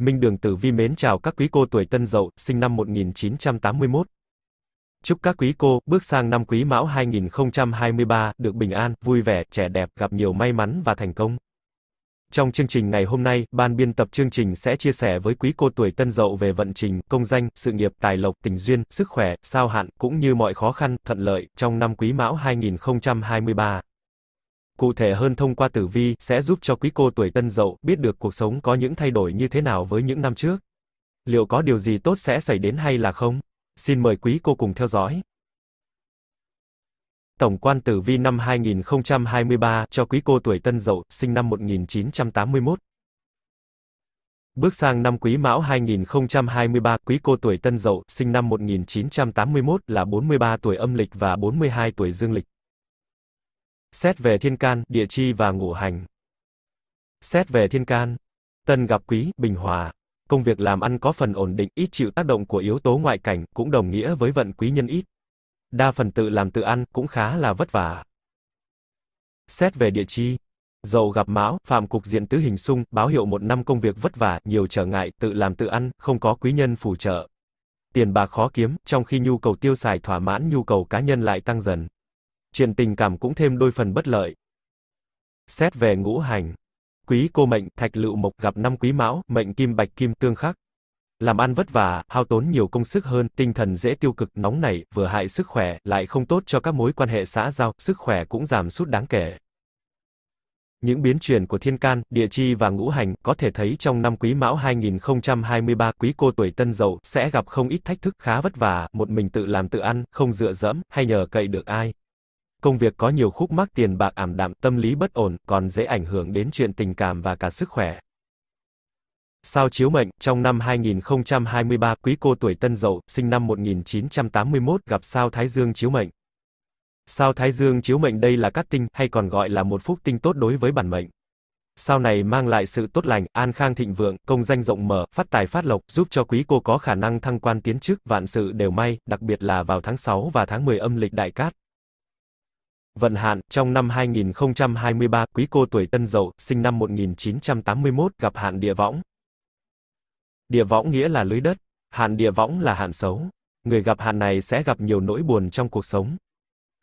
Minh Đường Tử Vi mến chào các quý cô tuổi Tân Dậu, sinh năm 1981. Chúc các quý cô bước sang năm Quý Mão 2023 được bình an, vui vẻ, trẻ đẹp, gặp nhiều may mắn và thành công. Trong chương trình ngày hôm nay, ban biên tập chương trình sẽ chia sẻ với quý cô tuổi Tân Dậu về vận trình, công danh, sự nghiệp, tài lộc, tình duyên, sức khỏe, sao hạn cũng như mọi khó khăn, thuận lợi trong năm Quý Mão 2023 cụ thể hơn thông qua tử vi, sẽ giúp cho quý cô tuổi tân dậu biết được cuộc sống có những thay đổi như thế nào với những năm trước. Liệu có điều gì tốt sẽ xảy đến hay là không? Xin mời quý cô cùng theo dõi. Tổng quan tử vi năm 2023 cho quý cô tuổi tân dậu, sinh năm 1981. Bước sang năm Quý Mão 2023, quý cô tuổi Tân Dậu, sinh năm 1981 là 43 tuổi âm lịch và 42 tuổi dương lịch. Xét về thiên can, địa chi và ngũ hành. Xét về thiên can, Tân gặp quý, bình hòa. Công việc làm ăn có phần ổn định, ít chịu tác động của yếu tố ngoại cảnh, cũng đồng nghĩa với vận quý nhân ít. Đa phần tự làm tự ăn, cũng khá là vất vả. Xét về địa chi, Dậu gặp Mão, phạm cục diện tứ hình xung, báo hiệu một năm công việc vất vả, nhiều trở ngại, tự làm tự ăn, không có quý nhân phù trợ. Tiền bạc khó kiếm, trong khi nhu cầu tiêu xài thỏa mãn nhu cầu cá nhân lại tăng dần chuyện tình cảm cũng thêm đôi phần bất lợi. Xét về ngũ hành, quý cô mệnh, thạch lựu mộc gặp năm quý mão, mệnh kim bạch kim tương khắc. Làm ăn vất vả, hao tốn nhiều công sức hơn, tinh thần dễ tiêu cực, nóng nảy, vừa hại sức khỏe, lại không tốt cho các mối quan hệ xã giao, sức khỏe cũng giảm sút đáng kể. Những biến chuyển của thiên can, địa chi và ngũ hành có thể thấy trong năm Quý Mão 2023, quý cô tuổi Tân Dậu sẽ gặp không ít thách thức khá vất vả, một mình tự làm tự ăn, không dựa dẫm hay nhờ cậy được ai công việc có nhiều khúc mắc tiền bạc ảm đạm, tâm lý bất ổn, còn dễ ảnh hưởng đến chuyện tình cảm và cả sức khỏe. Sao chiếu mệnh, trong năm 2023, quý cô tuổi Tân Dậu, sinh năm 1981 gặp sao Thái Dương chiếu mệnh. Sao Thái Dương chiếu mệnh đây là cát tinh, hay còn gọi là một phúc tinh tốt đối với bản mệnh. Sao này mang lại sự tốt lành, an khang thịnh vượng, công danh rộng mở, phát tài phát lộc, giúp cho quý cô có khả năng thăng quan tiến chức, vạn sự đều may, đặc biệt là vào tháng 6 và tháng 10 âm lịch đại cát. Vận hạn, trong năm 2023, quý cô tuổi Tân Dậu, sinh năm 1981, gặp hạn địa võng. Địa võng nghĩa là lưới đất, hạn địa võng là hạn xấu. Người gặp hạn này sẽ gặp nhiều nỗi buồn trong cuộc sống.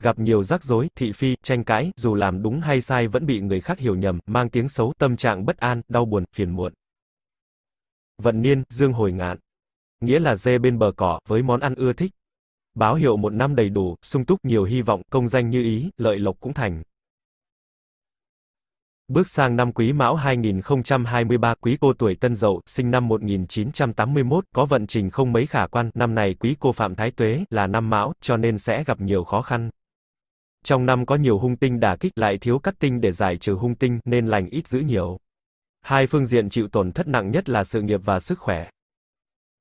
Gặp nhiều rắc rối, thị phi, tranh cãi, dù làm đúng hay sai vẫn bị người khác hiểu nhầm, mang tiếng xấu, tâm trạng bất an, đau buồn, phiền muộn. Vận niên, dương hồi ngạn. Nghĩa là dê bên bờ cỏ, với món ăn ưa thích, Báo hiệu một năm đầy đủ, sung túc nhiều hy vọng, công danh như ý, lợi lộc cũng thành. Bước sang năm Quý Mão 2023, Quý cô tuổi Tân Dậu, sinh năm 1981, có vận trình không mấy khả quan, năm này Quý cô Phạm Thái Tuế là năm Mão, cho nên sẽ gặp nhiều khó khăn. Trong năm có nhiều hung tinh đả kích lại thiếu cắt tinh để giải trừ hung tinh, nên lành ít giữ nhiều. Hai phương diện chịu tổn thất nặng nhất là sự nghiệp và sức khỏe.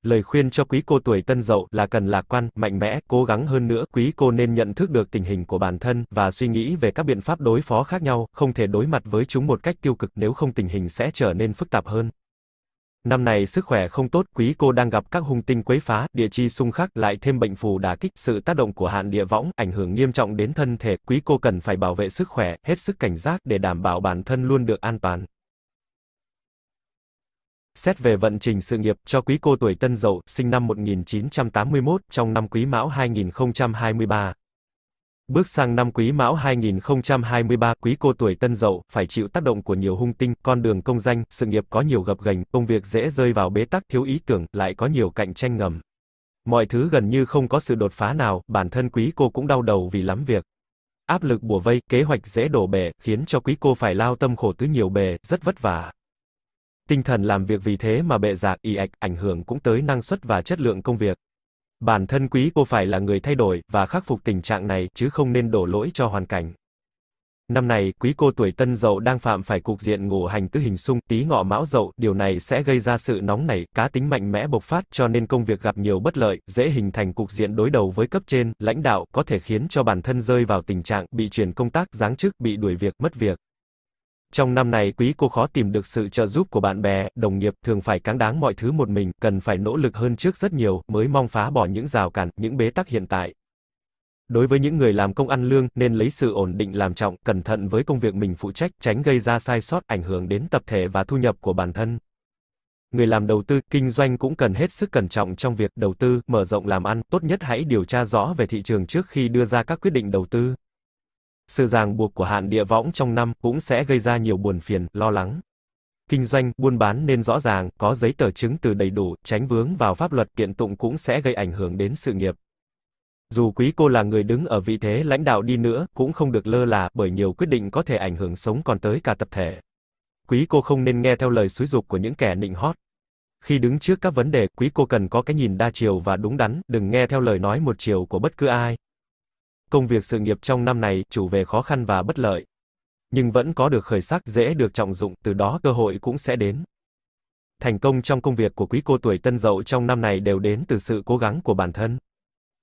Lời khuyên cho quý cô tuổi tân dậu là cần lạc quan, mạnh mẽ, cố gắng hơn nữa, quý cô nên nhận thức được tình hình của bản thân và suy nghĩ về các biện pháp đối phó khác nhau, không thể đối mặt với chúng một cách tiêu cực nếu không tình hình sẽ trở nên phức tạp hơn. Năm này sức khỏe không tốt, quý cô đang gặp các hung tinh quấy phá, địa chi xung khắc lại thêm bệnh phù đả kích, sự tác động của hạn địa võng ảnh hưởng nghiêm trọng đến thân thể, quý cô cần phải bảo vệ sức khỏe, hết sức cảnh giác để đảm bảo bản thân luôn được an toàn. Xét về vận trình sự nghiệp, cho quý cô tuổi Tân Dậu, sinh năm 1981, trong năm Quý Mão 2023. Bước sang năm Quý Mão 2023, quý cô tuổi Tân Dậu phải chịu tác động của nhiều hung tinh, con đường công danh, sự nghiệp có nhiều gập ghềnh, công việc dễ rơi vào bế tắc, thiếu ý tưởng, lại có nhiều cạnh tranh ngầm. Mọi thứ gần như không có sự đột phá nào, bản thân quý cô cũng đau đầu vì lắm việc. Áp lực bùa vây, kế hoạch dễ đổ bể, khiến cho quý cô phải lao tâm khổ tứ nhiều bề, rất vất vả. Tinh thần làm việc vì thế mà bệ giạc dạ, y ạch, ảnh hưởng cũng tới năng suất và chất lượng công việc. Bản thân quý cô phải là người thay đổi và khắc phục tình trạng này chứ không nên đổ lỗi cho hoàn cảnh. Năm này, quý cô tuổi tân dậu đang phạm phải cục diện ngũ hành tứ hình xung, tí ngọ mão dậu, điều này sẽ gây ra sự nóng nảy, cá tính mạnh mẽ bộc phát, cho nên công việc gặp nhiều bất lợi, dễ hình thành cục diện đối đầu với cấp trên, lãnh đạo, có thể khiến cho bản thân rơi vào tình trạng bị chuyển công tác, giáng chức, bị đuổi việc, mất việc. Trong năm này quý cô khó tìm được sự trợ giúp của bạn bè, đồng nghiệp, thường phải cáng đáng mọi thứ một mình, cần phải nỗ lực hơn trước rất nhiều, mới mong phá bỏ những rào cản, những bế tắc hiện tại. Đối với những người làm công ăn lương, nên lấy sự ổn định làm trọng, cẩn thận với công việc mình phụ trách, tránh gây ra sai sót, ảnh hưởng đến tập thể và thu nhập của bản thân. Người làm đầu tư, kinh doanh cũng cần hết sức cẩn trọng trong việc đầu tư, mở rộng làm ăn, tốt nhất hãy điều tra rõ về thị trường trước khi đưa ra các quyết định đầu tư. Sự ràng buộc của hạn địa võng trong năm cũng sẽ gây ra nhiều buồn phiền, lo lắng. Kinh doanh, buôn bán nên rõ ràng, có giấy tờ chứng từ đầy đủ, tránh vướng vào pháp luật kiện tụng cũng sẽ gây ảnh hưởng đến sự nghiệp. Dù quý cô là người đứng ở vị thế lãnh đạo đi nữa, cũng không được lơ là, bởi nhiều quyết định có thể ảnh hưởng sống còn tới cả tập thể. Quý cô không nên nghe theo lời xúi dục của những kẻ nịnh hót. Khi đứng trước các vấn đề, quý cô cần có cái nhìn đa chiều và đúng đắn, đừng nghe theo lời nói một chiều của bất cứ ai công việc sự nghiệp trong năm này chủ về khó khăn và bất lợi. Nhưng vẫn có được khởi sắc, dễ được trọng dụng, từ đó cơ hội cũng sẽ đến. Thành công trong công việc của quý cô tuổi Tân Dậu trong năm này đều đến từ sự cố gắng của bản thân.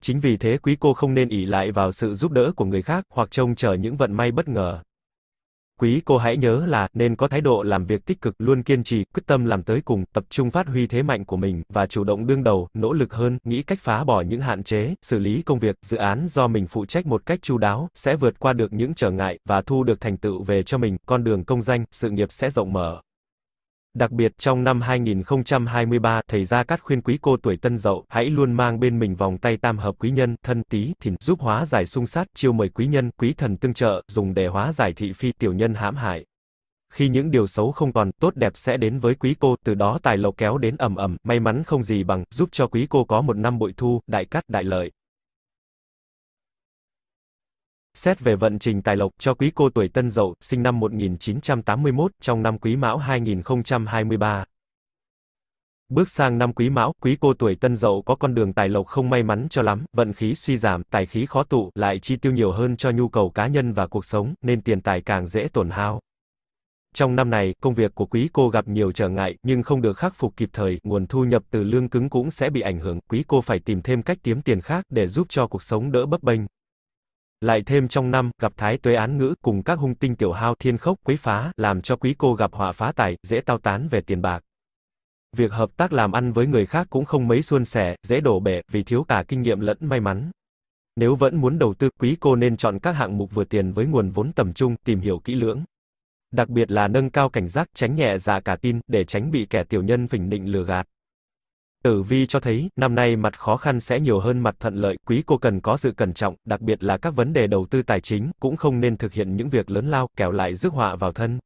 Chính vì thế quý cô không nên ỷ lại vào sự giúp đỡ của người khác hoặc trông chờ những vận may bất ngờ. Quý cô hãy nhớ là nên có thái độ làm việc tích cực, luôn kiên trì, quyết tâm làm tới cùng, tập trung phát huy thế mạnh của mình và chủ động đương đầu, nỗ lực hơn, nghĩ cách phá bỏ những hạn chế, xử lý công việc, dự án do mình phụ trách một cách chu đáo, sẽ vượt qua được những trở ngại và thu được thành tựu về cho mình, con đường công danh, sự nghiệp sẽ rộng mở. Đặc biệt trong năm 2023, thầy Gia Cát khuyên quý cô tuổi Tân Dậu hãy luôn mang bên mình vòng tay tam hợp quý nhân, thân tí, thìn, giúp hóa giải xung sát, chiêu mời quý nhân, quý thần tương trợ, dùng để hóa giải thị phi tiểu nhân hãm hại. Khi những điều xấu không còn, tốt đẹp sẽ đến với quý cô, từ đó tài lộc kéo đến ầm ầm, may mắn không gì bằng, giúp cho quý cô có một năm bội thu, đại cát đại lợi. Xét về vận trình tài lộc cho quý cô tuổi Tân Dậu, sinh năm 1981, trong năm Quý Mão 2023. Bước sang năm Quý Mão, quý cô tuổi Tân Dậu có con đường tài lộc không may mắn cho lắm, vận khí suy giảm, tài khí khó tụ, lại chi tiêu nhiều hơn cho nhu cầu cá nhân và cuộc sống, nên tiền tài càng dễ tổn hao. Trong năm này, công việc của quý cô gặp nhiều trở ngại, nhưng không được khắc phục kịp thời, nguồn thu nhập từ lương cứng cũng sẽ bị ảnh hưởng, quý cô phải tìm thêm cách kiếm tiền khác để giúp cho cuộc sống đỡ bấp bênh. Lại thêm trong năm, gặp thái tuế án ngữ cùng các hung tinh tiểu hao thiên khốc quấy phá, làm cho quý cô gặp họa phá tài, dễ tao tán về tiền bạc. Việc hợp tác làm ăn với người khác cũng không mấy suôn sẻ, dễ đổ bể, vì thiếu cả kinh nghiệm lẫn may mắn. Nếu vẫn muốn đầu tư, quý cô nên chọn các hạng mục vừa tiền với nguồn vốn tầm trung, tìm hiểu kỹ lưỡng. Đặc biệt là nâng cao cảnh giác, tránh nhẹ dạ cả tin, để tránh bị kẻ tiểu nhân phỉnh định lừa gạt. Tử Vi cho thấy, năm nay mặt khó khăn sẽ nhiều hơn mặt thuận lợi, quý cô cần có sự cẩn trọng, đặc biệt là các vấn đề đầu tư tài chính, cũng không nên thực hiện những việc lớn lao, kẻo lại rước họa vào thân.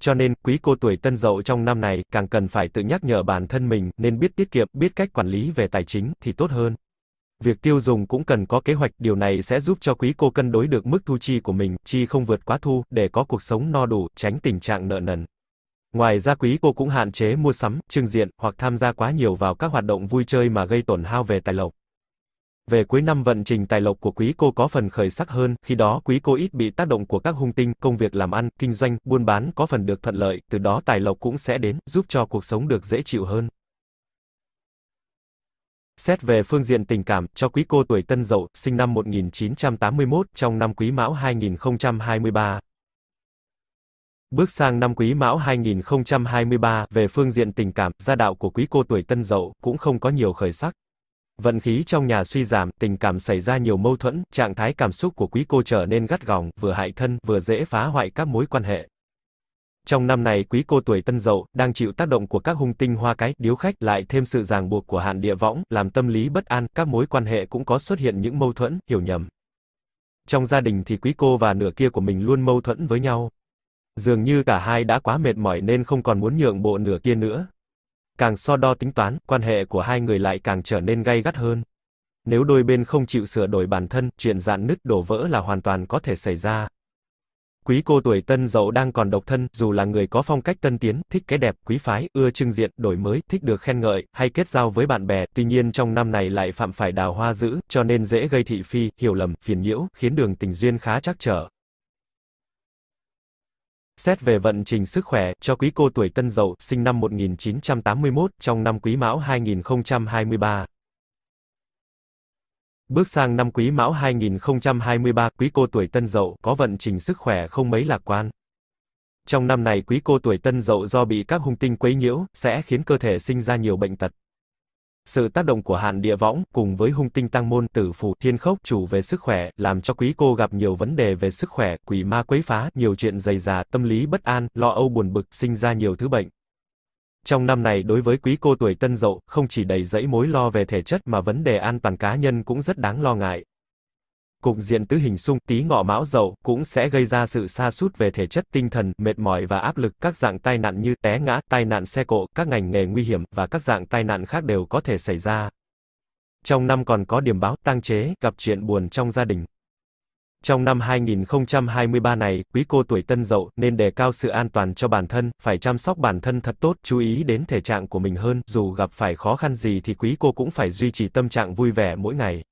Cho nên, quý cô tuổi tân dậu trong năm này, càng cần phải tự nhắc nhở bản thân mình, nên biết tiết kiệm, biết cách quản lý về tài chính, thì tốt hơn. Việc tiêu dùng cũng cần có kế hoạch, điều này sẽ giúp cho quý cô cân đối được mức thu chi của mình, chi không vượt quá thu, để có cuộc sống no đủ, tránh tình trạng nợ nần. Ngoài ra quý cô cũng hạn chế mua sắm, trưng diện, hoặc tham gia quá nhiều vào các hoạt động vui chơi mà gây tổn hao về tài lộc. Về cuối năm vận trình tài lộc của quý cô có phần khởi sắc hơn, khi đó quý cô ít bị tác động của các hung tinh, công việc làm ăn, kinh doanh, buôn bán có phần được thuận lợi, từ đó tài lộc cũng sẽ đến, giúp cho cuộc sống được dễ chịu hơn. Xét về phương diện tình cảm, cho quý cô tuổi Tân Dậu, sinh năm 1981, trong năm Quý Mão 2023, Bước sang năm Quý Mão 2023, về phương diện tình cảm, gia đạo của quý cô tuổi Tân Dậu cũng không có nhiều khởi sắc. Vận khí trong nhà suy giảm, tình cảm xảy ra nhiều mâu thuẫn, trạng thái cảm xúc của quý cô trở nên gắt gỏng, vừa hại thân, vừa dễ phá hoại các mối quan hệ. Trong năm này quý cô tuổi Tân Dậu đang chịu tác động của các hung tinh hoa cái, điếu khách lại thêm sự ràng buộc của hạn địa võng, làm tâm lý bất an, các mối quan hệ cũng có xuất hiện những mâu thuẫn, hiểu nhầm. Trong gia đình thì quý cô và nửa kia của mình luôn mâu thuẫn với nhau. Dường như cả hai đã quá mệt mỏi nên không còn muốn nhượng bộ nửa kia nữa. Càng so đo tính toán, quan hệ của hai người lại càng trở nên gay gắt hơn. Nếu đôi bên không chịu sửa đổi bản thân, chuyện dạn nứt đổ vỡ là hoàn toàn có thể xảy ra. Quý cô tuổi tân dậu đang còn độc thân, dù là người có phong cách tân tiến, thích cái đẹp, quý phái, ưa trưng diện, đổi mới, thích được khen ngợi, hay kết giao với bạn bè, tuy nhiên trong năm này lại phạm phải đào hoa dữ, cho nên dễ gây thị phi, hiểu lầm, phiền nhiễu, khiến đường tình duyên khá chắc trở. Xét về vận trình sức khỏe, cho quý cô tuổi Tân Dậu, sinh năm 1981, trong năm Quý Mão 2023. Bước sang năm Quý Mão 2023, quý cô tuổi Tân Dậu có vận trình sức khỏe không mấy lạc quan. Trong năm này quý cô tuổi Tân Dậu do bị các hung tinh quấy nhiễu, sẽ khiến cơ thể sinh ra nhiều bệnh tật. Sự tác động của hạn địa võng cùng với hung tinh tăng môn tử phủ thiên khốc chủ về sức khỏe làm cho quý cô gặp nhiều vấn đề về sức khỏe, quỷ ma quấy phá, nhiều chuyện dày dà, tâm lý bất an, lo âu buồn bực, sinh ra nhiều thứ bệnh. Trong năm này đối với quý cô tuổi tân dậu, không chỉ đầy dẫy mối lo về thể chất mà vấn đề an toàn cá nhân cũng rất đáng lo ngại cục diện tứ hình xung tí ngọ mão dậu cũng sẽ gây ra sự sa sút về thể chất tinh thần, mệt mỏi và áp lực. Các dạng tai nạn như té ngã, tai nạn xe cộ, các ngành nghề nguy hiểm và các dạng tai nạn khác đều có thể xảy ra. Trong năm còn có điểm báo tăng chế, gặp chuyện buồn trong gia đình. Trong năm 2023 này, quý cô tuổi tân dậu nên đề cao sự an toàn cho bản thân, phải chăm sóc bản thân thật tốt, chú ý đến thể trạng của mình hơn, dù gặp phải khó khăn gì thì quý cô cũng phải duy trì tâm trạng vui vẻ mỗi ngày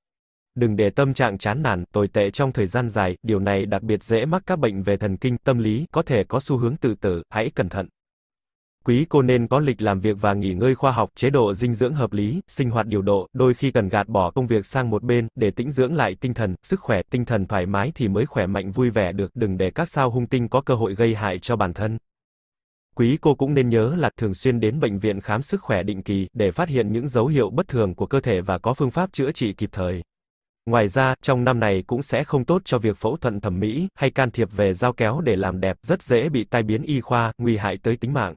đừng để tâm trạng chán nản, tồi tệ trong thời gian dài, điều này đặc biệt dễ mắc các bệnh về thần kinh, tâm lý, có thể có xu hướng tự tử, hãy cẩn thận. Quý cô nên có lịch làm việc và nghỉ ngơi khoa học, chế độ dinh dưỡng hợp lý, sinh hoạt điều độ, đôi khi cần gạt bỏ công việc sang một bên, để tĩnh dưỡng lại tinh thần, sức khỏe, tinh thần thoải mái thì mới khỏe mạnh vui vẻ được, đừng để các sao hung tinh có cơ hội gây hại cho bản thân. Quý cô cũng nên nhớ là thường xuyên đến bệnh viện khám sức khỏe định kỳ để phát hiện những dấu hiệu bất thường của cơ thể và có phương pháp chữa trị kịp thời. Ngoài ra, trong năm này cũng sẽ không tốt cho việc phẫu thuận thẩm mỹ hay can thiệp về dao kéo để làm đẹp, rất dễ bị tai biến y khoa, nguy hại tới tính mạng.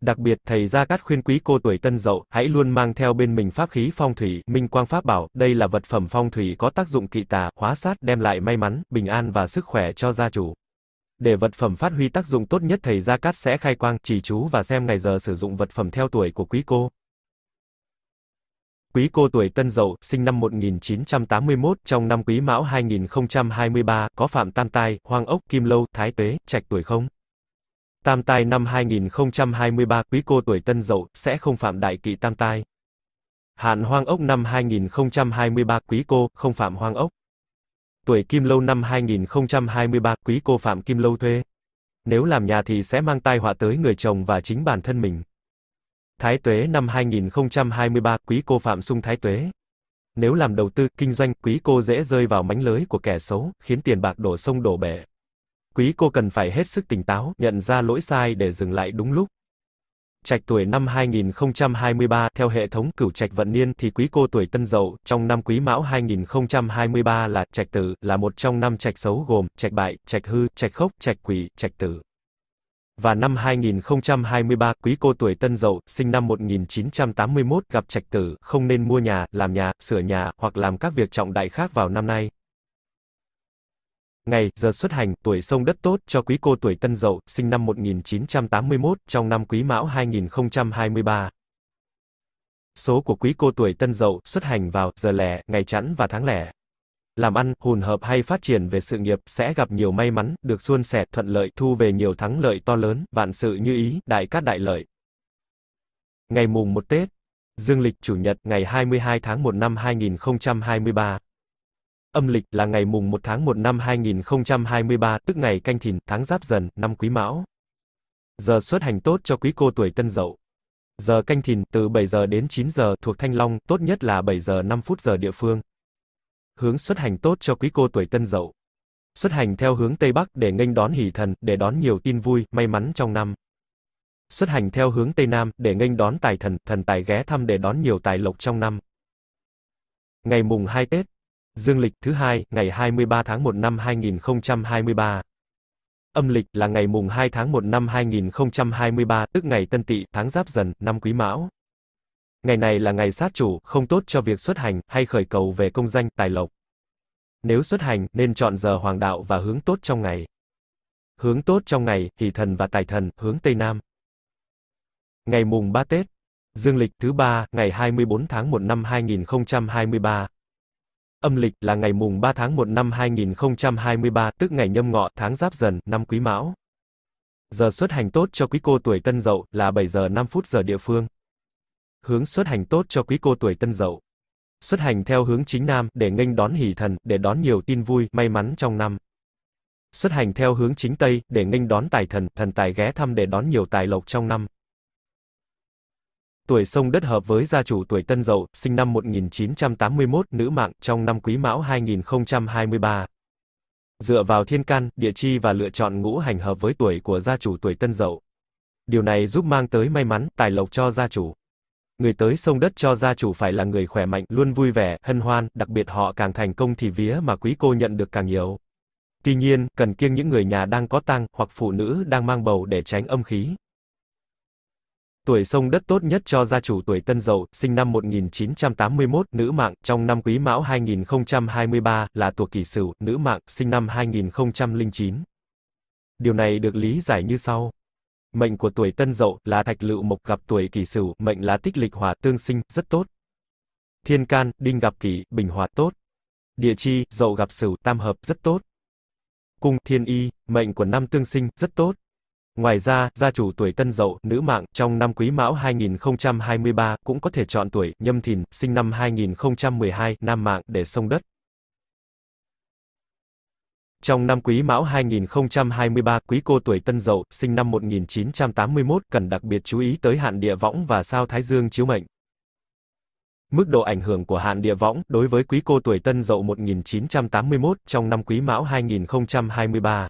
Đặc biệt, thầy Gia Cát khuyên quý cô tuổi tân dậu, hãy luôn mang theo bên mình pháp khí phong thủy, minh quang pháp bảo, đây là vật phẩm phong thủy có tác dụng kỵ tà, hóa sát, đem lại may mắn, bình an và sức khỏe cho gia chủ. Để vật phẩm phát huy tác dụng tốt nhất thầy Gia Cát sẽ khai quang, chỉ chú và xem ngày giờ sử dụng vật phẩm theo tuổi của quý cô. Quý cô tuổi Tân Dậu, sinh năm 1981, trong năm Quý Mão 2023, có Phạm Tam Tai, Hoàng Ốc, Kim Lâu, Thái Tuế, Trạch tuổi không? Tam Tai năm 2023, Quý cô tuổi Tân Dậu, sẽ không phạm đại kỵ Tam Tai. Hạn Hoang Ốc năm 2023, Quý cô, không phạm Hoang Ốc. Tuổi Kim Lâu năm 2023, Quý cô phạm Kim Lâu thuê. Nếu làm nhà thì sẽ mang tai họa tới người chồng và chính bản thân mình. Thái Tuế năm 2023, quý cô Phạm Sung Thái Tuế. Nếu làm đầu tư, kinh doanh, quý cô dễ rơi vào mánh lưới của kẻ xấu, khiến tiền bạc đổ sông đổ bể. Quý cô cần phải hết sức tỉnh táo, nhận ra lỗi sai để dừng lại đúng lúc. Trạch tuổi năm 2023, theo hệ thống cửu trạch vận niên thì quý cô tuổi tân dậu, trong năm quý mão 2023 là trạch tử, là một trong năm trạch xấu gồm trạch bại, trạch hư, trạch khốc, trạch quỷ, trạch tử và năm 2023, quý cô tuổi Tân Dậu, sinh năm 1981, gặp trạch tử, không nên mua nhà, làm nhà, sửa nhà, hoặc làm các việc trọng đại khác vào năm nay. Ngày, giờ xuất hành, tuổi sông đất tốt cho quý cô tuổi Tân Dậu, sinh năm 1981, trong năm quý mão 2023. Số của quý cô tuổi Tân Dậu xuất hành vào giờ lẻ, ngày chẵn và tháng lẻ làm ăn, hùn hợp hay phát triển về sự nghiệp sẽ gặp nhiều may mắn, được suôn sẻ, thuận lợi, thu về nhiều thắng lợi to lớn, vạn sự như ý, đại cát đại lợi. Ngày mùng 1 Tết, dương lịch chủ nhật ngày 22 tháng 1 năm 2023. Âm lịch là ngày mùng 1 tháng 1 năm 2023, tức ngày canh thìn, tháng giáp dần, năm quý mão. Giờ xuất hành tốt cho quý cô tuổi tân dậu. Giờ canh thìn từ 7 giờ đến 9 giờ thuộc Thanh Long, tốt nhất là 7 giờ 5 phút giờ địa phương hướng xuất hành tốt cho quý cô tuổi tân dậu. Xuất hành theo hướng Tây Bắc để nghênh đón hỷ thần, để đón nhiều tin vui, may mắn trong năm. Xuất hành theo hướng Tây Nam để nghênh đón tài thần, thần tài ghé thăm để đón nhiều tài lộc trong năm. Ngày mùng 2 Tết, dương lịch thứ hai, ngày 23 tháng 1 năm 2023. Âm lịch là ngày mùng 2 tháng 1 năm 2023, tức ngày Tân Tỵ, tháng Giáp Dần, năm Quý Mão. Ngày này là ngày sát chủ, không tốt cho việc xuất hành, hay khởi cầu về công danh, tài lộc. Nếu xuất hành, nên chọn giờ hoàng đạo và hướng tốt trong ngày. Hướng tốt trong ngày, hỷ thần và tài thần, hướng Tây Nam. Ngày mùng 3 Tết. Dương lịch thứ 3, ngày 24 tháng 1 năm 2023. Âm lịch là ngày mùng 3 tháng 1 năm 2023, tức ngày nhâm ngọ, tháng giáp dần, năm quý mão. Giờ xuất hành tốt cho quý cô tuổi tân dậu là 7 giờ 5 phút giờ địa phương hướng xuất hành tốt cho quý cô tuổi tân dậu. Xuất hành theo hướng chính nam để nghênh đón hỷ thần, để đón nhiều tin vui, may mắn trong năm. Xuất hành theo hướng chính tây để nghênh đón tài thần, thần tài ghé thăm để đón nhiều tài lộc trong năm. Tuổi sông đất hợp với gia chủ tuổi Tân Dậu, sinh năm 1981, nữ mạng, trong năm Quý Mão 2023. Dựa vào thiên can, địa chi và lựa chọn ngũ hành hợp với tuổi của gia chủ tuổi Tân Dậu. Điều này giúp mang tới may mắn, tài lộc cho gia chủ. Người tới sông đất cho gia chủ phải là người khỏe mạnh, luôn vui vẻ, hân hoan, đặc biệt họ càng thành công thì vía mà quý cô nhận được càng nhiều. Tuy nhiên, cần kiêng những người nhà đang có tang hoặc phụ nữ đang mang bầu để tránh âm khí. Tuổi sông đất tốt nhất cho gia chủ tuổi Tân Dậu, sinh năm 1981, nữ mạng, trong năm Quý Mão 2023 là tuổi Kỷ Sửu, nữ mạng, sinh năm 2009. Điều này được lý giải như sau. Mệnh của tuổi Tân Dậu là Thạch Lựu Mộc gặp tuổi Kỷ Sửu, mệnh là Tích Lịch Hỏa tương sinh, rất tốt. Thiên can, Đinh gặp Kỷ, bình hòa tốt. Địa chi, Dậu gặp Sửu, tam hợp rất tốt. Cung Thiên y, mệnh của năm tương sinh, rất tốt. Ngoài ra, gia chủ tuổi Tân Dậu, nữ mạng trong năm Quý Mão 2023 cũng có thể chọn tuổi Nhâm Thìn, sinh năm 2012, nam mạng để xông đất. Trong năm Quý Mão 2023, Quý cô tuổi Tân Dậu, sinh năm 1981, cần đặc biệt chú ý tới hạn địa võng và sao Thái Dương chiếu mệnh. Mức độ ảnh hưởng của hạn địa võng đối với Quý cô tuổi Tân Dậu 1981 trong năm Quý Mão 2023.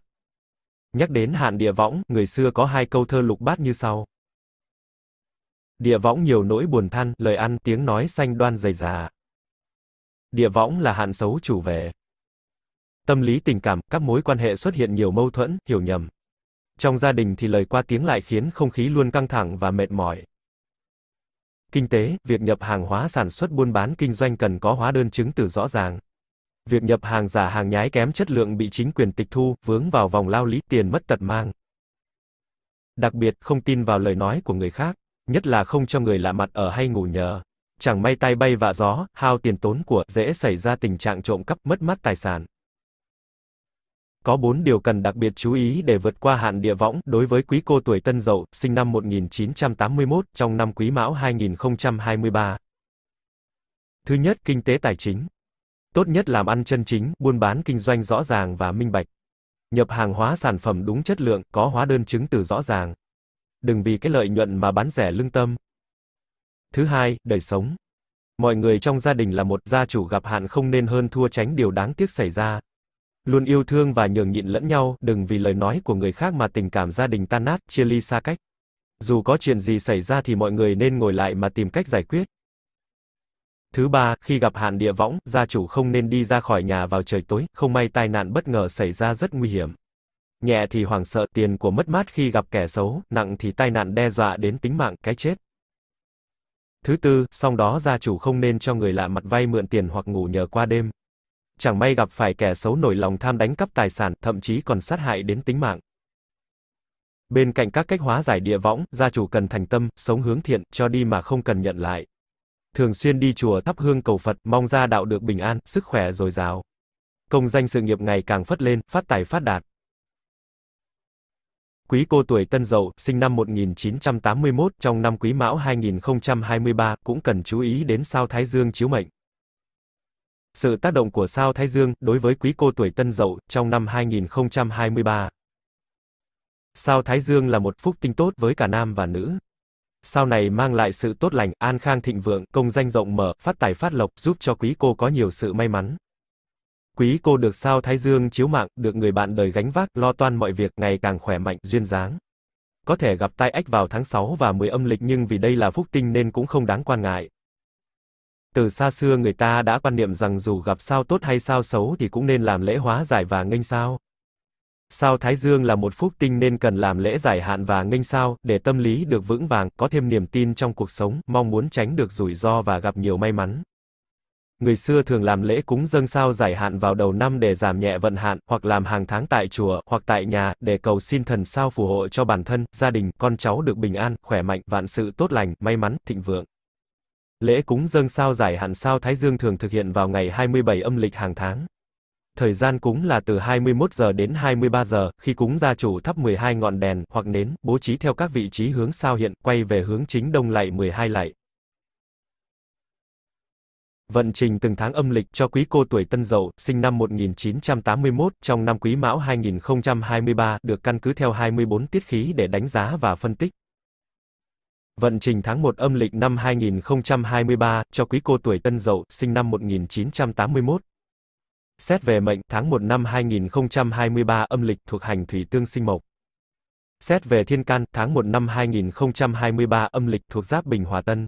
Nhắc đến hạn địa võng, người xưa có hai câu thơ lục bát như sau. Địa võng nhiều nỗi buồn than, lời ăn, tiếng nói xanh đoan dày già. Địa võng là hạn xấu chủ về tâm lý tình cảm, các mối quan hệ xuất hiện nhiều mâu thuẫn, hiểu nhầm. Trong gia đình thì lời qua tiếng lại khiến không khí luôn căng thẳng và mệt mỏi. Kinh tế, việc nhập hàng hóa sản xuất buôn bán kinh doanh cần có hóa đơn chứng từ rõ ràng. Việc nhập hàng giả hàng nhái kém chất lượng bị chính quyền tịch thu, vướng vào vòng lao lý tiền mất tật mang. Đặc biệt, không tin vào lời nói của người khác, nhất là không cho người lạ mặt ở hay ngủ nhờ. Chẳng may tay bay vạ gió, hao tiền tốn của, dễ xảy ra tình trạng trộm cắp mất mát tài sản. Có 4 điều cần đặc biệt chú ý để vượt qua hạn địa võng đối với quý cô tuổi Tân Dậu, sinh năm 1981 trong năm Quý Mão 2023. Thứ nhất, kinh tế tài chính. Tốt nhất làm ăn chân chính, buôn bán kinh doanh rõ ràng và minh bạch. Nhập hàng hóa sản phẩm đúng chất lượng, có hóa đơn chứng từ rõ ràng. Đừng vì cái lợi nhuận mà bán rẻ lương tâm. Thứ hai, đời sống. Mọi người trong gia đình là một gia chủ gặp hạn không nên hơn thua tránh điều đáng tiếc xảy ra. Luôn yêu thương và nhường nhịn lẫn nhau, đừng vì lời nói của người khác mà tình cảm gia đình tan nát, chia ly xa cách. Dù có chuyện gì xảy ra thì mọi người nên ngồi lại mà tìm cách giải quyết. Thứ ba, khi gặp hạn địa võng, gia chủ không nên đi ra khỏi nhà vào trời tối, không may tai nạn bất ngờ xảy ra rất nguy hiểm. Nhẹ thì hoảng sợ tiền của mất mát khi gặp kẻ xấu, nặng thì tai nạn đe dọa đến tính mạng, cái chết. Thứ tư, song đó gia chủ không nên cho người lạ mặt vay mượn tiền hoặc ngủ nhờ qua đêm chẳng may gặp phải kẻ xấu nổi lòng tham đánh cắp tài sản, thậm chí còn sát hại đến tính mạng. Bên cạnh các cách hóa giải địa võng, gia chủ cần thành tâm, sống hướng thiện, cho đi mà không cần nhận lại. Thường xuyên đi chùa thắp hương cầu Phật, mong gia đạo được bình an, sức khỏe dồi dào. Công danh sự nghiệp ngày càng phất lên, phát tài phát đạt. Quý cô tuổi Tân Dậu, sinh năm 1981, trong năm Quý Mão 2023, cũng cần chú ý đến sao Thái Dương chiếu mệnh. Sự tác động của sao Thái Dương đối với quý cô tuổi Tân Dậu trong năm 2023. Sao Thái Dương là một phúc tinh tốt với cả nam và nữ. Sao này mang lại sự tốt lành, an khang thịnh vượng, công danh rộng mở, phát tài phát lộc, giúp cho quý cô có nhiều sự may mắn. Quý cô được sao Thái Dương chiếu mạng, được người bạn đời gánh vác, lo toan mọi việc, ngày càng khỏe mạnh, duyên dáng. Có thể gặp tai ách vào tháng 6 và 10 âm lịch nhưng vì đây là phúc tinh nên cũng không đáng quan ngại. Từ xa xưa người ta đã quan niệm rằng dù gặp sao tốt hay sao xấu thì cũng nên làm lễ hóa giải và nghênh sao. Sao Thái Dương là một phúc tinh nên cần làm lễ giải hạn và nghênh sao, để tâm lý được vững vàng, có thêm niềm tin trong cuộc sống, mong muốn tránh được rủi ro và gặp nhiều may mắn. Người xưa thường làm lễ cúng dâng sao giải hạn vào đầu năm để giảm nhẹ vận hạn, hoặc làm hàng tháng tại chùa, hoặc tại nhà, để cầu xin thần sao phù hộ cho bản thân, gia đình, con cháu được bình an, khỏe mạnh, vạn sự tốt lành, may mắn, thịnh vượng. Lễ cúng dâng sao giải hạn sao Thái Dương thường thực hiện vào ngày 27 âm lịch hàng tháng. Thời gian cúng là từ 21 giờ đến 23 giờ, khi cúng gia chủ thắp 12 ngọn đèn hoặc nến, bố trí theo các vị trí hướng sao hiện, quay về hướng chính đông lạy 12 lạy. Vận trình từng tháng âm lịch cho quý cô tuổi Tân Dậu, sinh năm 1981, trong năm Quý Mão 2023, được căn cứ theo 24 tiết khí để đánh giá và phân tích. Vận trình tháng 1 âm lịch năm 2023 cho quý cô tuổi Tân Dậu, sinh năm 1981. Xét về mệnh, tháng 1 năm 2023 âm lịch thuộc hành thủy tương sinh mộc. Xét về thiên can, tháng 1 năm 2023 âm lịch thuộc giáp bình hòa tân.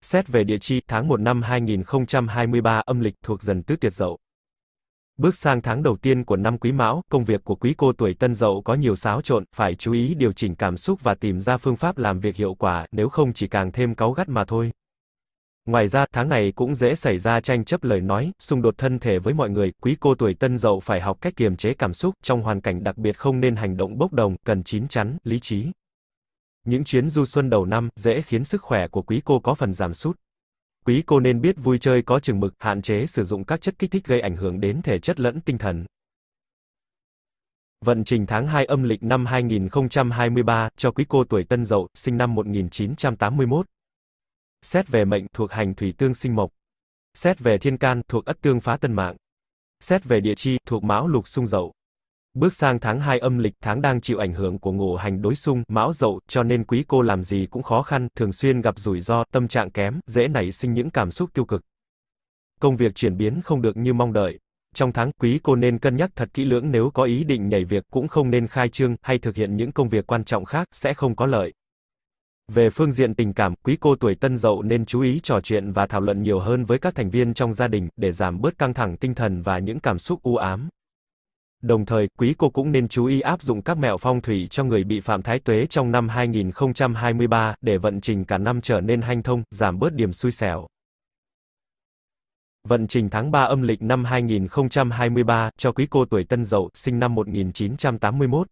Xét về địa chi, tháng 1 năm 2023 âm lịch thuộc dần tứ tiệt dậu. Bước sang tháng đầu tiên của năm Quý Mão, công việc của quý cô tuổi Tân Dậu có nhiều xáo trộn, phải chú ý điều chỉnh cảm xúc và tìm ra phương pháp làm việc hiệu quả, nếu không chỉ càng thêm cáu gắt mà thôi. Ngoài ra, tháng này cũng dễ xảy ra tranh chấp lời nói, xung đột thân thể với mọi người, quý cô tuổi Tân Dậu phải học cách kiềm chế cảm xúc, trong hoàn cảnh đặc biệt không nên hành động bốc đồng, cần chín chắn, lý trí. Những chuyến du xuân đầu năm dễ khiến sức khỏe của quý cô có phần giảm sút. Quý cô nên biết vui chơi có chừng mực, hạn chế sử dụng các chất kích thích gây ảnh hưởng đến thể chất lẫn tinh thần. Vận trình tháng 2 âm lịch năm 2023 cho quý cô tuổi Tân Dậu, sinh năm 1981. Xét về mệnh thuộc hành thủy tương sinh mộc. Xét về thiên can thuộc ất tương phá tân mạng. Xét về địa chi thuộc mão lục xung dậu. Bước sang tháng 2 âm lịch, tháng đang chịu ảnh hưởng của ngũ hành đối xung, mão dậu, cho nên quý cô làm gì cũng khó khăn, thường xuyên gặp rủi ro, tâm trạng kém, dễ nảy sinh những cảm xúc tiêu cực. Công việc chuyển biến không được như mong đợi. Trong tháng, quý cô nên cân nhắc thật kỹ lưỡng nếu có ý định nhảy việc, cũng không nên khai trương hay thực hiện những công việc quan trọng khác sẽ không có lợi. Về phương diện tình cảm, quý cô tuổi tân dậu nên chú ý trò chuyện và thảo luận nhiều hơn với các thành viên trong gia đình để giảm bớt căng thẳng tinh thần và những cảm xúc u ám. Đồng thời, quý cô cũng nên chú ý áp dụng các mẹo phong thủy cho người bị phạm thái tuế trong năm 2023 để vận trình cả năm trở nên hanh thông, giảm bớt điểm xui xẻo. Vận trình tháng 3 âm lịch năm 2023 cho quý cô tuổi Tân Dậu, sinh năm 1981.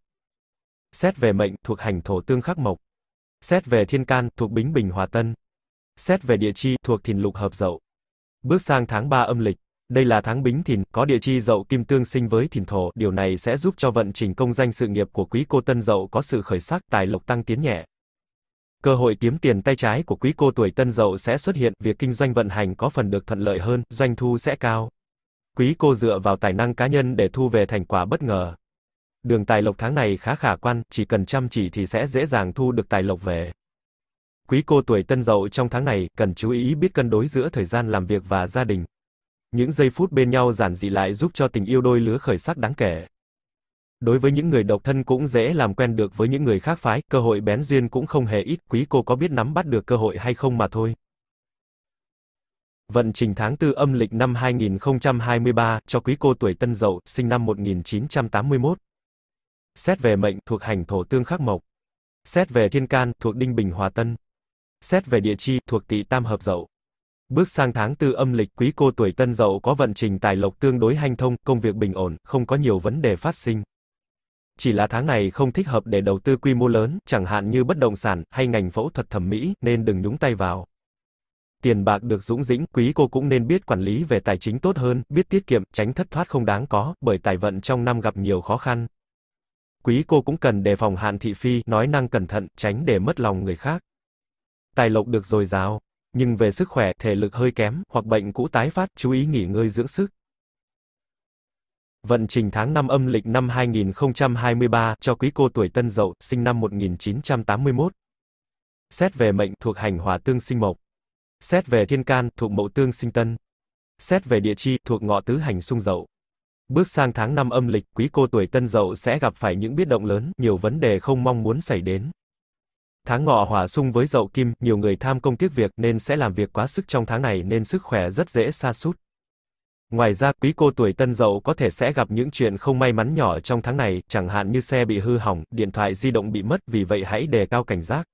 Xét về mệnh thuộc hành thổ tương khắc mộc. Xét về thiên can thuộc Bính Bình Hòa Tân. Xét về địa chi thuộc Thìn Lục Hợp Dậu. Bước sang tháng 3 âm lịch đây là tháng Bính Thìn, có địa chi Dậu Kim tương sinh với Thìn Thổ, điều này sẽ giúp cho vận trình công danh sự nghiệp của quý cô Tân Dậu có sự khởi sắc, tài lộc tăng tiến nhẹ. Cơ hội kiếm tiền tay trái của quý cô tuổi Tân Dậu sẽ xuất hiện, việc kinh doanh vận hành có phần được thuận lợi hơn, doanh thu sẽ cao. Quý cô dựa vào tài năng cá nhân để thu về thành quả bất ngờ. Đường tài lộc tháng này khá khả quan, chỉ cần chăm chỉ thì sẽ dễ dàng thu được tài lộc về. Quý cô tuổi Tân Dậu trong tháng này cần chú ý biết cân đối giữa thời gian làm việc và gia đình những giây phút bên nhau giản dị lại giúp cho tình yêu đôi lứa khởi sắc đáng kể. Đối với những người độc thân cũng dễ làm quen được với những người khác phái, cơ hội bén duyên cũng không hề ít, quý cô có biết nắm bắt được cơ hội hay không mà thôi. Vận trình tháng 4 âm lịch năm 2023 cho quý cô tuổi Tân Dậu, sinh năm 1981. Xét về mệnh thuộc hành thổ tương khắc mộc. Xét về thiên can thuộc đinh bình hòa tân. Xét về địa chi thuộc tỵ tam hợp dậu. Bước sang tháng tư âm lịch quý cô tuổi tân dậu có vận trình tài lộc tương đối hanh thông, công việc bình ổn, không có nhiều vấn đề phát sinh. Chỉ là tháng này không thích hợp để đầu tư quy mô lớn, chẳng hạn như bất động sản, hay ngành phẫu thuật thẩm mỹ, nên đừng nhúng tay vào. Tiền bạc được dũng dĩnh, quý cô cũng nên biết quản lý về tài chính tốt hơn, biết tiết kiệm, tránh thất thoát không đáng có, bởi tài vận trong năm gặp nhiều khó khăn. Quý cô cũng cần đề phòng hạn thị phi, nói năng cẩn thận, tránh để mất lòng người khác. Tài lộc được dồi dào, nhưng về sức khỏe, thể lực hơi kém, hoặc bệnh cũ tái phát, chú ý nghỉ ngơi dưỡng sức. Vận trình tháng 5 âm lịch năm 2023 cho quý cô tuổi Tân Dậu, sinh năm 1981. Xét về mệnh thuộc hành hỏa tương sinh mộc. Xét về thiên can thuộc mậu tương sinh tân. Xét về địa chi thuộc ngọ tứ hành xung dậu. Bước sang tháng 5 âm lịch, quý cô tuổi Tân Dậu sẽ gặp phải những biết động lớn, nhiều vấn đề không mong muốn xảy đến. Tháng ngọ hỏa xung với dậu kim, nhiều người tham công tiếc việc nên sẽ làm việc quá sức trong tháng này nên sức khỏe rất dễ sa sút. Ngoài ra, quý cô tuổi tân dậu có thể sẽ gặp những chuyện không may mắn nhỏ trong tháng này, chẳng hạn như xe bị hư hỏng, điện thoại di động bị mất, vì vậy hãy đề cao cảnh giác.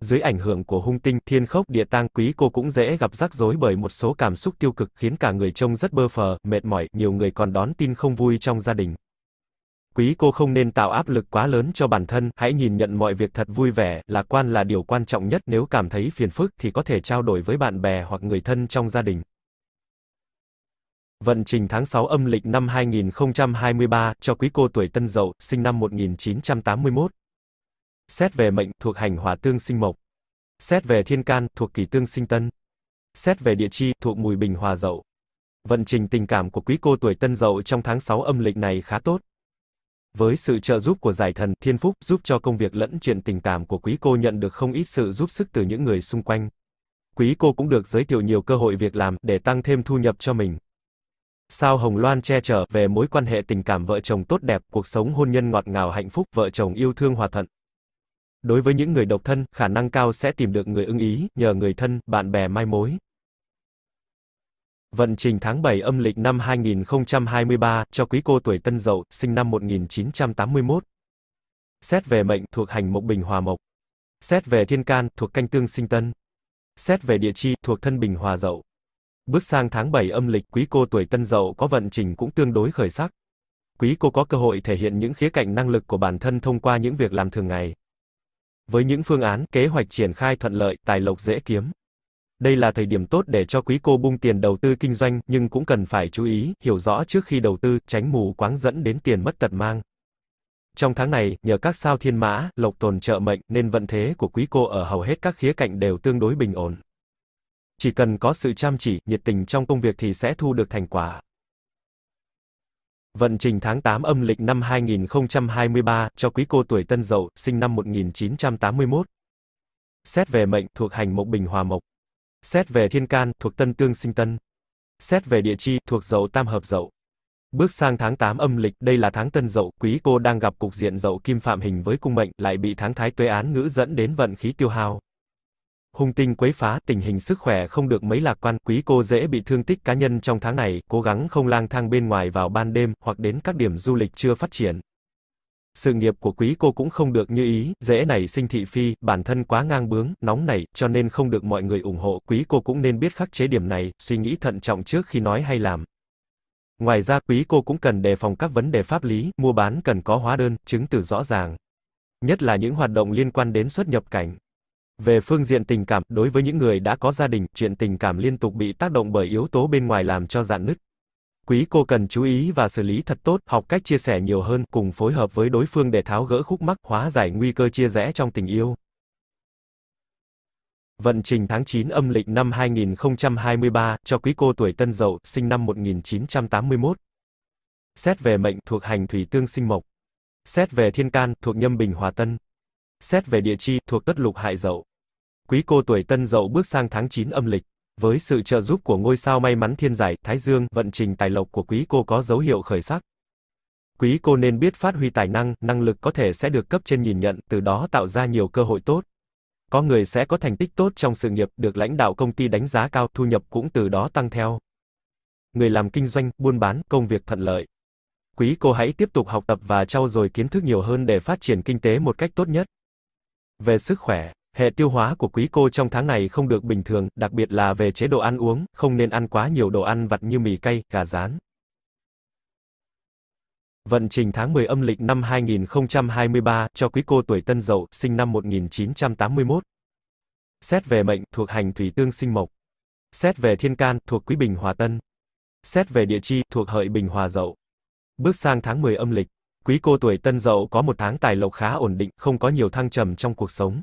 Dưới ảnh hưởng của hung tinh, thiên khốc, địa tang, quý cô cũng dễ gặp rắc rối bởi một số cảm xúc tiêu cực khiến cả người trông rất bơ phờ, mệt mỏi, nhiều người còn đón tin không vui trong gia đình. Quý cô không nên tạo áp lực quá lớn cho bản thân, hãy nhìn nhận mọi việc thật vui vẻ, lạc quan là điều quan trọng nhất, nếu cảm thấy phiền phức thì có thể trao đổi với bạn bè hoặc người thân trong gia đình. Vận trình tháng 6 âm lịch năm 2023 cho quý cô tuổi Tân Dậu, sinh năm 1981. Xét về mệnh thuộc hành hỏa tương sinh mộc. Xét về thiên can thuộc kỷ tương sinh tân. Xét về địa chi thuộc mùi bình hòa dậu. Vận trình tình cảm của quý cô tuổi Tân Dậu trong tháng 6 âm lịch này khá tốt. Với sự trợ giúp của giải thần, thiên phúc, giúp cho công việc lẫn chuyện tình cảm của quý cô nhận được không ít sự giúp sức từ những người xung quanh. Quý cô cũng được giới thiệu nhiều cơ hội việc làm, để tăng thêm thu nhập cho mình. Sao Hồng Loan che chở về mối quan hệ tình cảm vợ chồng tốt đẹp, cuộc sống hôn nhân ngọt ngào hạnh phúc, vợ chồng yêu thương hòa thuận. Đối với những người độc thân, khả năng cao sẽ tìm được người ưng ý, nhờ người thân, bạn bè mai mối. Vận trình tháng 7 âm lịch năm 2023 cho quý cô tuổi Tân Dậu, sinh năm 1981. Xét về mệnh thuộc hành mộc bình hòa mộc. Xét về thiên can thuộc canh tương sinh tân. Xét về địa chi thuộc thân bình hòa dậu. Bước sang tháng 7 âm lịch, quý cô tuổi Tân Dậu có vận trình cũng tương đối khởi sắc. Quý cô có cơ hội thể hiện những khía cạnh năng lực của bản thân thông qua những việc làm thường ngày. Với những phương án, kế hoạch triển khai thuận lợi, tài lộc dễ kiếm đây là thời điểm tốt để cho quý cô bung tiền đầu tư kinh doanh, nhưng cũng cần phải chú ý, hiểu rõ trước khi đầu tư, tránh mù quáng dẫn đến tiền mất tật mang. Trong tháng này, nhờ các sao thiên mã, lộc tồn trợ mệnh nên vận thế của quý cô ở hầu hết các khía cạnh đều tương đối bình ổn. Chỉ cần có sự chăm chỉ, nhiệt tình trong công việc thì sẽ thu được thành quả. Vận trình tháng 8 âm lịch năm 2023 cho quý cô tuổi Tân Dậu, sinh năm 1981. Xét về mệnh thuộc hành Mộc Bình Hòa Mộc. Xét về thiên can, thuộc tân tương sinh tân. Xét về địa chi, thuộc dậu tam hợp dậu. Bước sang tháng 8 âm lịch, đây là tháng tân dậu, quý cô đang gặp cục diện dậu kim phạm hình với cung mệnh, lại bị tháng thái tuế án ngữ dẫn đến vận khí tiêu hao. Hung tinh quấy phá, tình hình sức khỏe không được mấy lạc quan, quý cô dễ bị thương tích cá nhân trong tháng này, cố gắng không lang thang bên ngoài vào ban đêm, hoặc đến các điểm du lịch chưa phát triển sự nghiệp của quý cô cũng không được như ý, dễ nảy sinh thị phi, bản thân quá ngang bướng, nóng nảy, cho nên không được mọi người ủng hộ, quý cô cũng nên biết khắc chế điểm này, suy nghĩ thận trọng trước khi nói hay làm. Ngoài ra quý cô cũng cần đề phòng các vấn đề pháp lý, mua bán cần có hóa đơn, chứng từ rõ ràng. Nhất là những hoạt động liên quan đến xuất nhập cảnh. Về phương diện tình cảm, đối với những người đã có gia đình, chuyện tình cảm liên tục bị tác động bởi yếu tố bên ngoài làm cho dạn nứt. Quý cô cần chú ý và xử lý thật tốt, học cách chia sẻ nhiều hơn, cùng phối hợp với đối phương để tháo gỡ khúc mắc, hóa giải nguy cơ chia rẽ trong tình yêu. Vận trình tháng 9 âm lịch năm 2023 cho quý cô tuổi Tân Dậu, sinh năm 1981. Xét về mệnh thuộc hành thủy tương sinh mộc. Xét về thiên can thuộc nhâm bình hòa tân. Xét về địa chi thuộc tất lục hại dậu. Quý cô tuổi Tân Dậu bước sang tháng 9 âm lịch. Với sự trợ giúp của ngôi sao may mắn thiên giải, Thái Dương, vận trình tài lộc của quý cô có dấu hiệu khởi sắc. Quý cô nên biết phát huy tài năng, năng lực có thể sẽ được cấp trên nhìn nhận, từ đó tạo ra nhiều cơ hội tốt. Có người sẽ có thành tích tốt trong sự nghiệp, được lãnh đạo công ty đánh giá cao, thu nhập cũng từ đó tăng theo. Người làm kinh doanh, buôn bán, công việc thuận lợi. Quý cô hãy tiếp tục học tập và trau dồi kiến thức nhiều hơn để phát triển kinh tế một cách tốt nhất. Về sức khỏe Hệ tiêu hóa của quý cô trong tháng này không được bình thường, đặc biệt là về chế độ ăn uống, không nên ăn quá nhiều đồ ăn vặt như mì cay, gà rán. Vận trình tháng 10 âm lịch năm 2023 cho quý cô tuổi Tân Dậu, sinh năm 1981. Xét về mệnh thuộc hành thủy tương sinh mộc. Xét về thiên can thuộc quý bình hòa tân. Xét về địa chi thuộc hợi bình hòa dậu. Bước sang tháng 10 âm lịch, quý cô tuổi Tân Dậu có một tháng tài lộc khá ổn định, không có nhiều thăng trầm trong cuộc sống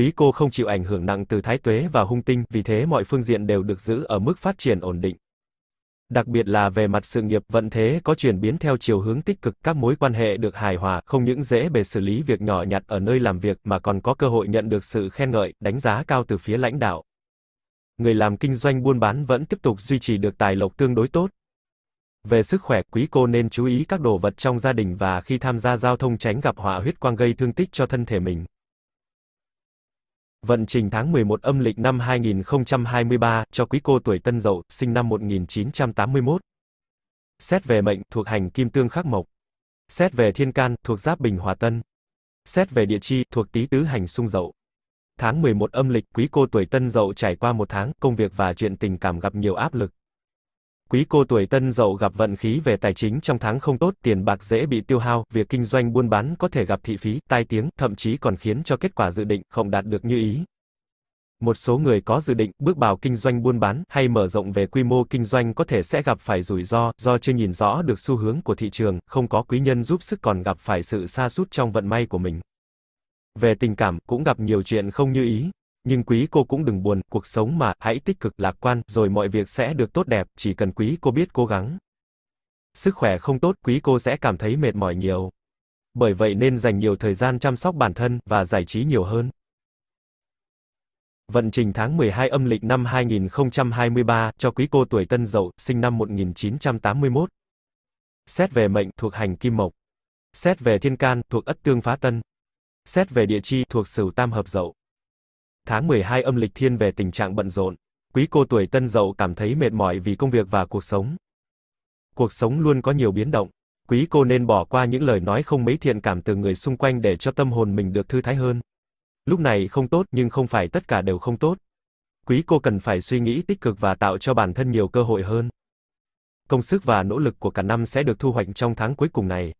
quý cô không chịu ảnh hưởng nặng từ thái tuế và hung tinh, vì thế mọi phương diện đều được giữ ở mức phát triển ổn định. Đặc biệt là về mặt sự nghiệp, vận thế có chuyển biến theo chiều hướng tích cực, các mối quan hệ được hài hòa, không những dễ bề xử lý việc nhỏ nhặt ở nơi làm việc mà còn có cơ hội nhận được sự khen ngợi, đánh giá cao từ phía lãnh đạo. Người làm kinh doanh buôn bán vẫn tiếp tục duy trì được tài lộc tương đối tốt. Về sức khỏe, quý cô nên chú ý các đồ vật trong gia đình và khi tham gia giao thông tránh gặp họa huyết quang gây thương tích cho thân thể mình. Vận trình tháng 11 âm lịch năm 2023 cho quý cô tuổi Tân Dậu, sinh năm 1981. Xét về mệnh thuộc hành Kim Tương Khắc Mộc. Xét về thiên can thuộc Giáp Bình Hòa Tân. Xét về địa chi thuộc Tý Tứ hành Xung Dậu. Tháng 11 âm lịch, quý cô tuổi Tân Dậu trải qua một tháng, công việc và chuyện tình cảm gặp nhiều áp lực. Quý cô tuổi tân dậu gặp vận khí về tài chính trong tháng không tốt, tiền bạc dễ bị tiêu hao, việc kinh doanh buôn bán có thể gặp thị phí, tai tiếng, thậm chí còn khiến cho kết quả dự định không đạt được như ý. Một số người có dự định bước vào kinh doanh buôn bán hay mở rộng về quy mô kinh doanh có thể sẽ gặp phải rủi ro do chưa nhìn rõ được xu hướng của thị trường, không có quý nhân giúp sức còn gặp phải sự sa sút trong vận may của mình. Về tình cảm cũng gặp nhiều chuyện không như ý, nhưng quý cô cũng đừng buồn, cuộc sống mà, hãy tích cực lạc quan, rồi mọi việc sẽ được tốt đẹp, chỉ cần quý cô biết cố gắng. Sức khỏe không tốt, quý cô sẽ cảm thấy mệt mỏi nhiều. Bởi vậy nên dành nhiều thời gian chăm sóc bản thân và giải trí nhiều hơn. Vận trình tháng 12 âm lịch năm 2023 cho quý cô tuổi Tân Dậu, sinh năm 1981. Xét về mệnh thuộc hành Kim Mộc. Xét về thiên can thuộc Ất Tương Phá Tân. Xét về địa chi thuộc Sửu Tam Hợp Dậu. Tháng 12 âm lịch thiên về tình trạng bận rộn, quý cô tuổi tân dậu cảm thấy mệt mỏi vì công việc và cuộc sống. Cuộc sống luôn có nhiều biến động, quý cô nên bỏ qua những lời nói không mấy thiện cảm từ người xung quanh để cho tâm hồn mình được thư thái hơn. Lúc này không tốt nhưng không phải tất cả đều không tốt. Quý cô cần phải suy nghĩ tích cực và tạo cho bản thân nhiều cơ hội hơn. Công sức và nỗ lực của cả năm sẽ được thu hoạch trong tháng cuối cùng này.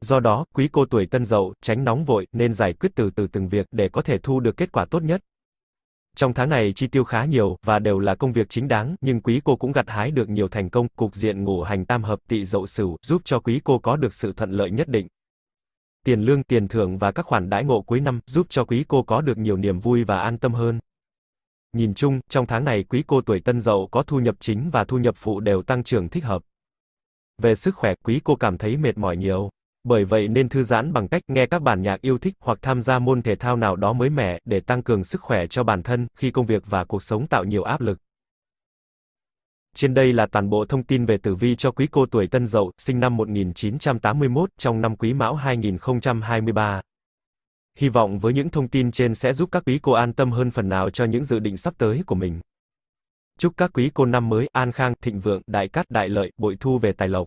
Do đó, quý cô tuổi tân dậu tránh nóng vội nên giải quyết từ từ từng việc để có thể thu được kết quả tốt nhất. Trong tháng này chi tiêu khá nhiều, và đều là công việc chính đáng, nhưng quý cô cũng gặt hái được nhiều thành công, cục diện ngũ hành tam hợp tị dậu sửu, giúp cho quý cô có được sự thuận lợi nhất định. Tiền lương, tiền thưởng và các khoản đãi ngộ cuối năm, giúp cho quý cô có được nhiều niềm vui và an tâm hơn. Nhìn chung, trong tháng này quý cô tuổi tân dậu có thu nhập chính và thu nhập phụ đều tăng trưởng thích hợp. Về sức khỏe, quý cô cảm thấy mệt mỏi nhiều. Bởi vậy nên thư giãn bằng cách nghe các bản nhạc yêu thích hoặc tham gia môn thể thao nào đó mới mẻ để tăng cường sức khỏe cho bản thân khi công việc và cuộc sống tạo nhiều áp lực. Trên đây là toàn bộ thông tin về tử vi cho quý cô tuổi Tân Dậu, sinh năm 1981 trong năm Quý Mão 2023. Hy vọng với những thông tin trên sẽ giúp các quý cô an tâm hơn phần nào cho những dự định sắp tới của mình. Chúc các quý cô năm mới an khang, thịnh vượng, đại cát đại lợi, bội thu về tài lộc.